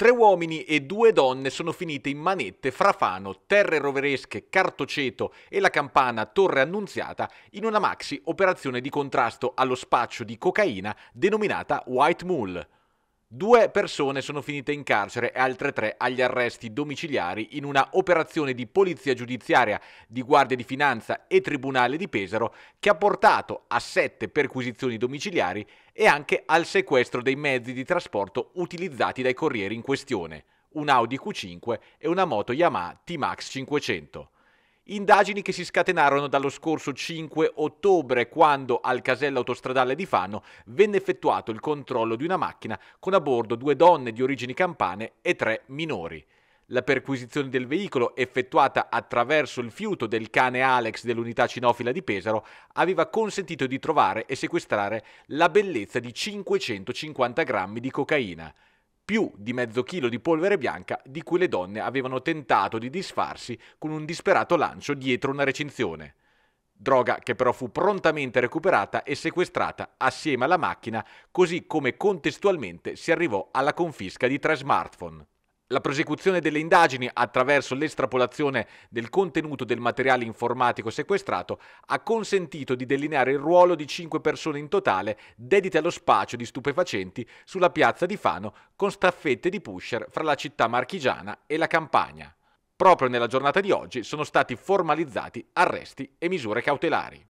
Tre uomini e due donne sono finite in manette fra Fano, Terre Roveresche, Cartoceto e la campana Torre Annunziata in una maxi operazione di contrasto allo spaccio di cocaina denominata White Mule. Due persone sono finite in carcere e altre tre agli arresti domiciliari in una operazione di polizia giudiziaria di Guardia di Finanza e Tribunale di Pesaro che ha portato a sette perquisizioni domiciliari e anche al sequestro dei mezzi di trasporto utilizzati dai corrieri in questione, un Audi Q5 e una moto Yamaha T-Max 500. Indagini che si scatenarono dallo scorso 5 ottobre, quando al casello autostradale di Fano venne effettuato il controllo di una macchina con a bordo due donne di origini campane e tre minori. La perquisizione del veicolo, effettuata attraverso il fiuto del cane Alex dell'unità cinofila di Pesaro, aveva consentito di trovare e sequestrare la bellezza di 550 grammi di cocaina più di mezzo chilo di polvere bianca di cui le donne avevano tentato di disfarsi con un disperato lancio dietro una recinzione. Droga che però fu prontamente recuperata e sequestrata assieme alla macchina, così come contestualmente si arrivò alla confisca di tre smartphone. La prosecuzione delle indagini attraverso l'estrapolazione del contenuto del materiale informatico sequestrato ha consentito di delineare il ruolo di cinque persone in totale dedite allo spaccio di stupefacenti sulla piazza di Fano con staffette di pusher fra la città marchigiana e la campagna. Proprio nella giornata di oggi sono stati formalizzati arresti e misure cautelari.